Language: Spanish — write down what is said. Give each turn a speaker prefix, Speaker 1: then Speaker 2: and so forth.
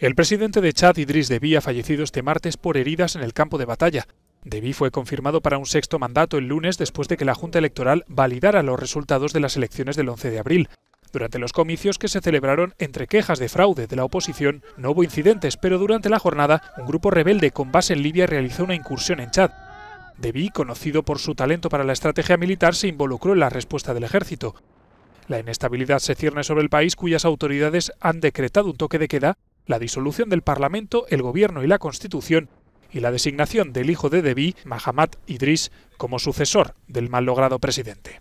Speaker 1: El presidente de Chad, Idris Deby, ha fallecido este martes por heridas en el campo de batalla. Deby fue confirmado para un sexto mandato el lunes después de que la Junta Electoral validara los resultados de las elecciones del 11 de abril. Durante los comicios que se celebraron entre quejas de fraude de la oposición, no hubo incidentes, pero durante la jornada, un grupo rebelde con base en Libia realizó una incursión en Chad. Deby, conocido por su talento para la estrategia militar, se involucró en la respuesta del ejército. La inestabilidad se cierne sobre el país cuyas autoridades han decretado un toque de queda la disolución del Parlamento, el Gobierno y la Constitución, y la designación del hijo de Deby, Mahamat Idris, como sucesor del mal logrado presidente.